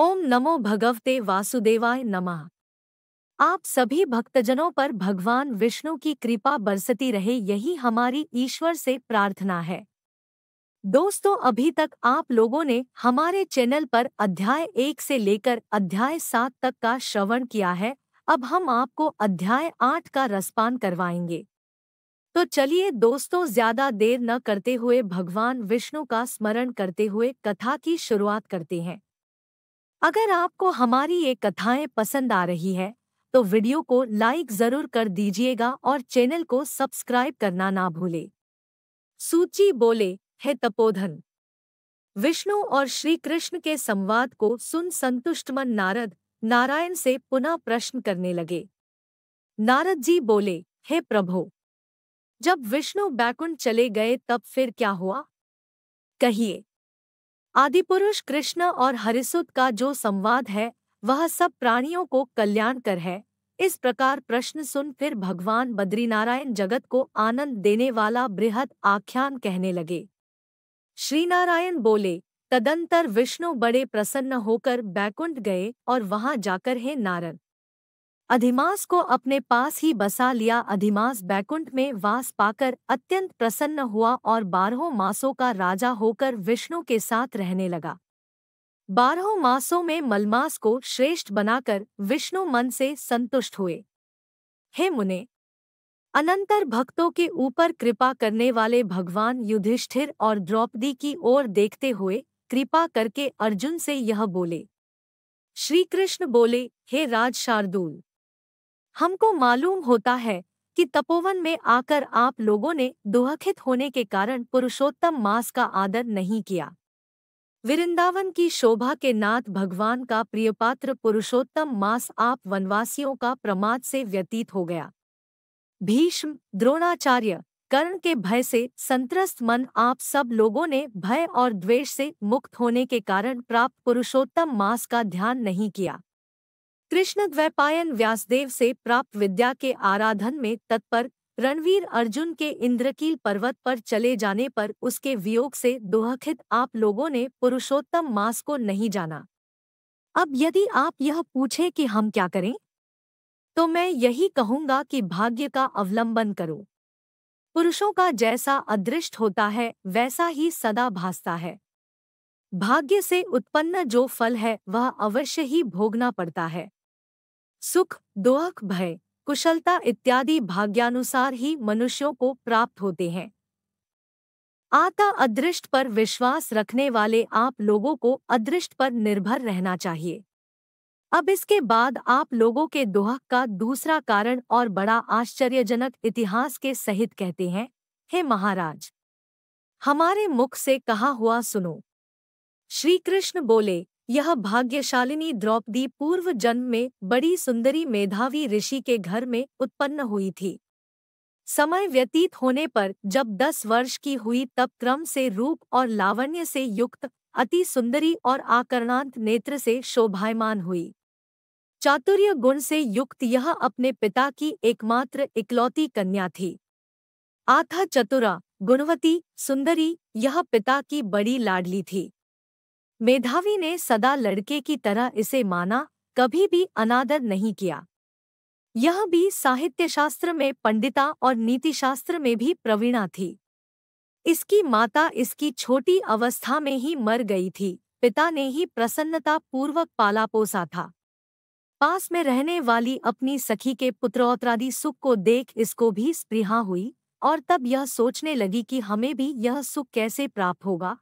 ओम नमो भगवते वासुदेवाय नमः आप सभी भक्तजनों पर भगवान विष्णु की कृपा बरसती रहे यही हमारी ईश्वर से प्रार्थना है दोस्तों अभी तक आप लोगों ने हमारे चैनल पर अध्याय एक से लेकर अध्याय सात तक का श्रवण किया है अब हम आपको अध्याय आठ का रसपान करवाएंगे तो चलिए दोस्तों ज्यादा देर न करते हुए भगवान विष्णु का स्मरण करते हुए कथा की शुरुआत करते हैं अगर आपको हमारी ये कथाएं पसंद आ रही है तो वीडियो को लाइक जरूर कर दीजिएगा और चैनल को सब्सक्राइब करना ना भूले सूची बोले है तपोधन विष्णु और श्री कृष्ण के संवाद को सुन संतुष्ट मन नारद नारायण से पुनः प्रश्न करने लगे नारद जी बोले हे प्रभो जब विष्णु बैकुंठ चले गए तब फिर क्या हुआ कहिए आदिपुरुष कृष्ण और हरिसुत का जो संवाद है वह सब प्राणियों को कल्याण कर है इस प्रकार प्रश्न सुन फिर भगवान बद्रीनारायण जगत को आनंद देने वाला बृहद आख्यान कहने लगे श्रीनारायण बोले तदंतर विष्णु बड़े प्रसन्न होकर बैकुंठ गए और वहां जाकर हे नारद अधिमास को अपने पास ही बसा लिया अधिमास बैकुंठ में वास पाकर अत्यंत प्रसन्न हुआ और बारहों मासों का राजा होकर विष्णु के साथ रहने लगा बारहों मासों में मलमास को श्रेष्ठ बनाकर विष्णु मन से संतुष्ट हुए हे मुने अनंतर भक्तों के ऊपर कृपा करने वाले भगवान युधिष्ठिर और द्रौपदी की ओर देखते हुए कृपा करके अर्जुन से यह बोले श्रीकृष्ण बोले हे राज शार्दूल हमको मालूम होता है कि तपोवन में आकर आप लोगों ने दुहखित होने के कारण पुरुषोत्तम मास का आदर नहीं किया वृंदावन की शोभा के नाथ भगवान का प्रियपात्र पुरुषोत्तम मास आप वनवासियों का प्रमाद से व्यतीत हो गया भीष्म द्रोणाचार्य कर्ण के भय से संतरस्त मन आप सब लोगों ने भय और द्वेष से मुक्त होने के कारण प्राप्त पुरुषोत्तम मास का ध्यान नहीं किया कृष्ण द्वैपायन व्यासदेव से प्राप्त विद्या के आराधन में तत्पर रणवीर अर्जुन के इंद्रकील पर्वत पर चले जाने पर उसके वियोग से दुहखित आप लोगों ने पुरुषोत्तम मास को नहीं जाना अब यदि आप यह पूछें कि हम क्या करें तो मैं यही कहूंगा कि भाग्य का अवलंबन करो पुरुषों का जैसा अदृष्ट होता है वैसा ही सदा भासता है भाग्य से उत्पन्न जो फल है वह अवश्य ही भोगना पड़ता है सुख दुख भय कुशलता इत्यादि भाग्यानुसार ही मनुष्यों को प्राप्त होते हैं आता अदृष्ट पर विश्वास रखने वाले आप लोगों को अदृष्ट पर निर्भर रहना चाहिए अब इसके बाद आप लोगों के दुहक का दूसरा कारण और बड़ा आश्चर्यजनक इतिहास के सहित कहते हैं हे महाराज हमारे मुख से कहा हुआ सुनो श्री कृष्ण बोले यह भाग्यशालिनी द्रौपदी पूर्व जन्म में बड़ी सुंदरी मेधावी ऋषि के घर में उत्पन्न हुई थी समय व्यतीत होने पर जब दस वर्ष की हुई तब क्रम से रूप और लावण्य से युक्त अति सुंदरी और आकरणांत नेत्र से शोभायमान हुई चातुर्य गुण से युक्त यह अपने पिता की एकमात्र इकलौती कन्या थी आथा चतुरा गुणवती सुंदरी यह पिता की बड़ी लाडली थी मेधावी ने सदा लड़के की तरह इसे माना कभी भी अनादर नहीं किया यह भी साहित्यशास्त्र में पंडिता और नीतिशास्त्र में भी प्रवीणा थी इसकी माता इसकी छोटी अवस्था में ही मर गई थी पिता ने ही प्रसन्नता पूर्वक पाला पोसा था पास में रहने वाली अपनी सखी के पुत्रोत्तरादि सुख को देख इसको भी स्प्रिहा हुई और तब यह सोचने लगी कि हमें भी यह सुख कैसे प्राप्त होगा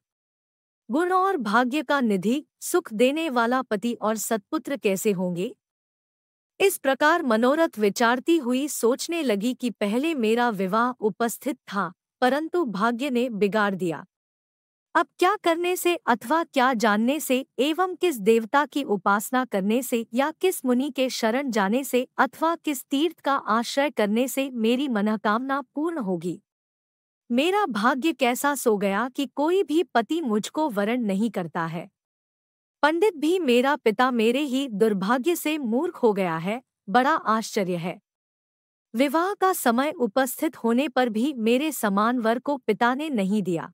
गुण और भाग्य का निधि सुख देने वाला पति और सत्पुत्र कैसे होंगे इस प्रकार मनोरथ विचारती हुई सोचने लगी कि पहले मेरा विवाह उपस्थित था परंतु भाग्य ने बिगाड़ दिया अब क्या करने से अथवा क्या जानने से एवं किस देवता की उपासना करने से या किस मुनि के शरण जाने से अथवा किस तीर्थ का आश्रय करने से मेरी मनोकामना पूर्ण होगी मेरा भाग्य कैसा सो गया कि कोई भी पति मुझको वरण नहीं करता है पंडित भी मेरा पिता मेरे ही दुर्भाग्य से मूर्ख हो गया है बड़ा आश्चर्य है विवाह का समय उपस्थित होने पर भी मेरे समान वर को पिता ने नहीं दिया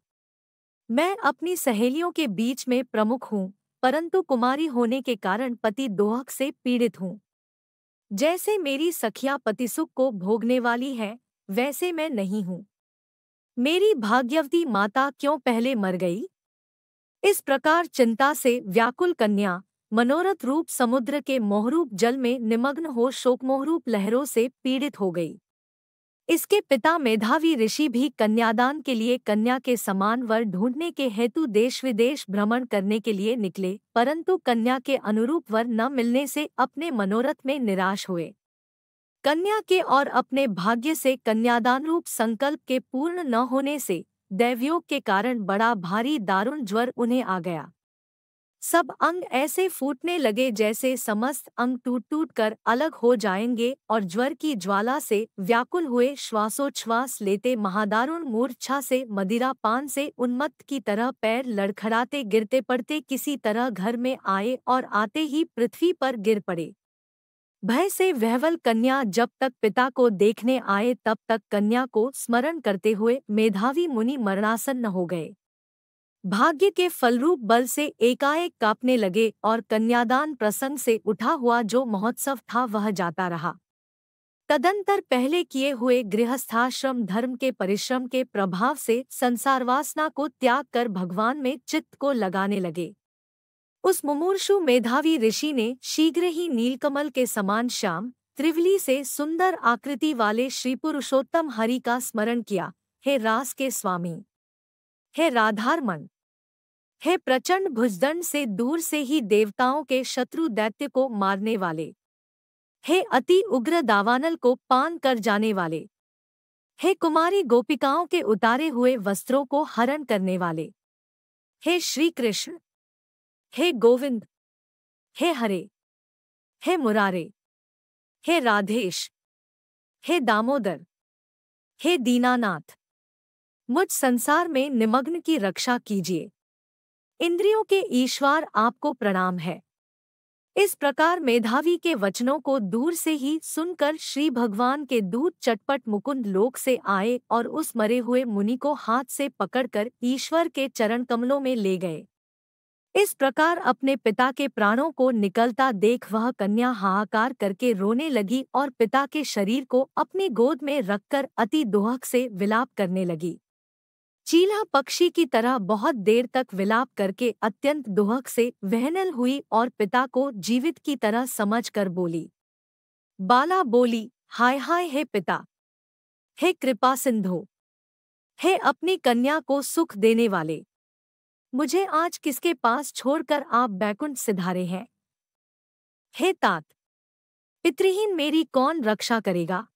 मैं अपनी सहेलियों के बीच में प्रमुख हूँ परंतु कुमारी होने के कारण पति दोहक से पीड़ित हूँ जैसे मेरी सखिया पतिसुख को भोगने वाली है वैसे मैं नहीं हूँ मेरी भाग्यवती माता क्यों पहले मर गई इस प्रकार चिंता से व्याकुल कन्या मनोरथ रूप समुद्र के मोहरूप जल में निमग्न हो शोकमोहरूप लहरों से पीड़ित हो गई इसके पिता मेधावी ऋषि भी कन्यादान के लिए कन्या के समान वर ढूंढने के हेतु देश विदेश भ्रमण करने के लिए निकले परंतु कन्या के अनुरूप वर न मिलने से अपने मनोरथ में निराश हुए कन्या के और अपने भाग्य से कन्यादान रूप संकल्प के पूर्ण न होने से दैवयोग के कारण बड़ा भारी दारुण ज्वर उन्हें आ गया सब अंग ऐसे फूटने लगे जैसे समस्त अंग टूट टूट कर अलग हो जाएंगे और ज्वर की ज्वाला से व्याकुल हुए श्वासोच्छ्वास लेते महादारुण मूर्छा से मदिरा पान से उन्मत्त की तरह पैर लड़खड़ाते गिरते पड़ते किसी तरह घर में आए और आते ही पृथ्वी पर गिर पड़े भय से वहवल कन्या जब तक पिता को देखने आए तब तक कन्या को स्मरण करते हुए मेधावी मुनि मरणासन हो गए भाग्य के फलरूप बल से एकाएक कांपने लगे और कन्यादान प्रसंग से उठा हुआ जो महोत्सव था वह जाता रहा तदंतर पहले किए हुए गृहस्थाश्रम धर्म के परिश्रम के प्रभाव से संसारवासना को त्याग कर भगवान में चित्त को लगाने लगे उस मुमूर्षु मेधावी ऋषि ने शीघ्र ही नीलकमल के समान श्याम त्रिवली से सुंदर आकृति वाले श्री पुरुषोत्तम हरि का स्मरण किया हे रास के स्वामी हे राधारमन हे प्रचंड भुजदंड से दूर से ही देवताओं के शत्रु दैत्य को मारने वाले हे अति उग्र दावानल को पान कर जाने वाले हे कुमारी गोपिकाओं के उतारे हुए वस्त्रों को हरण करने वाले हे श्री कृष्ण हे गोविंद हे हरे हे मुरारे हे राधेश हे दामोदर हे दीनानाथ मुझ संसार में निमग्न की रक्षा कीजिए इंद्रियों के ईश्वर आपको प्रणाम है इस प्रकार मेधावी के वचनों को दूर से ही सुनकर श्री भगवान के दूत चटपट मुकुंद लोक से आए और उस मरे हुए मुनि को हाथ से पकड़कर ईश्वर के चरण कमलों में ले गए इस प्रकार अपने पिता के प्राणों को निकलता देख वह कन्या हाहाकार करके रोने लगी और पिता के शरीर को अपनी गोद में रखकर अति दोहक से विलाप करने लगी चीला पक्षी की तरह बहुत देर तक विलाप करके अत्यंत दुहक से वहनल हुई और पिता को जीवित की तरह समझकर बोली बाला बोली हाय हाय हे पिता हे कृपा सिंधो हे अपनी कन्या को सुख देने वाले मुझे आज किसके पास छोड़कर आप बैकुंठ सिधारे हैं हे तात पितृहीन मेरी कौन रक्षा करेगा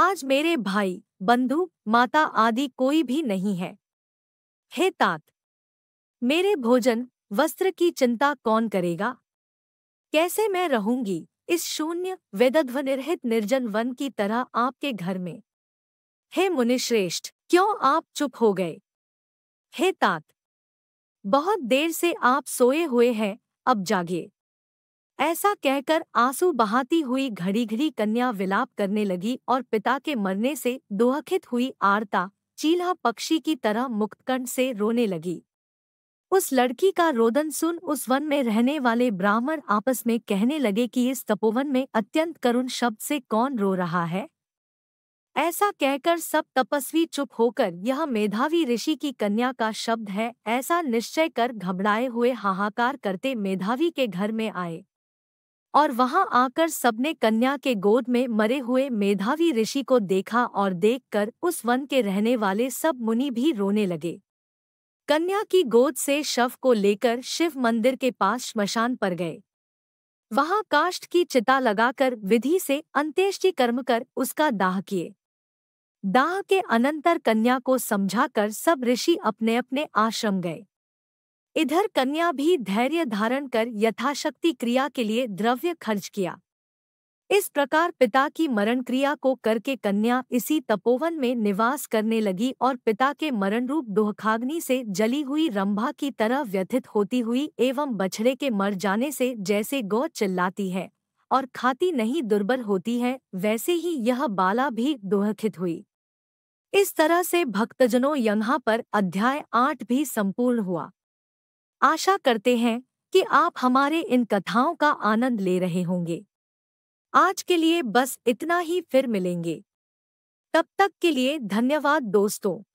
आज मेरे भाई बंधु माता आदि कोई भी नहीं है हे तात मेरे भोजन वस्त्र की चिंता कौन करेगा कैसे मैं रहूंगी इस शून्य वेदध्व निर्हित निर्जन वन की तरह आपके घर में हे मुनिश्रेष्ठ क्यों आप चुप हो गए हे तात बहुत देर से आप सोए हुए हैं अब जागिए ऐसा कहकर आंसू बहाती हुई घड़ी घड़ी कन्या विलाप करने लगी और पिता के मरने से दुहखित हुई आरता चीला पक्षी की तरह मुक्तकंड से रोने लगी उस लड़की का रोदन सुन उस वन में रहने वाले ब्राह्मण आपस में कहने लगे कि इस तपोवन में अत्यंत करुण शब्द से कौन रो रहा है ऐसा कहकर सब तपस्वी चुप होकर यह मेधावी ऋषि की कन्या का शब्द है ऐसा निश्चय कर घबराए हुए हाहाकार करते मेधावी के घर में आए और वहां आकर सबने कन्या के गोद में मरे हुए मेधावी ऋषि को देखा और देखकर उस वन के रहने वाले सब मुनि भी रोने लगे कन्या की गोद से शव को लेकर शिव मंदिर के पास श्मशान पर गए वहां काष्ठ की चिता लगाकर विधि से अंत्येष्टि कर्म कर उसका दाह किए दाह के अनंतर कन्या को समझाकर सब ऋषि अपने अपने आश्रम गए इधर कन्या भी धैर्य धारण कर यथाशक्ति क्रिया के लिए द्रव्य खर्च किया इस प्रकार पिता की मरण क्रिया को करके कन्या इसी तपोवन में निवास करने लगी और पिता के मरण रूप दुहखाग्नि से जली हुई रंभा की तरह व्यथित होती हुई एवं बछड़े के मर जाने से जैसे गौ चिल्लाती है और खाती नहीं दुर्बल होती है वैसे ही यह बाला भी दुहखित हुई इस तरह से भक्तजनों यहाँ पर अध्याय आठ भी संपूर्ण हुआ आशा करते हैं कि आप हमारे इन कथाओं का आनंद ले रहे होंगे आज के लिए बस इतना ही फिर मिलेंगे तब तक के लिए धन्यवाद दोस्तों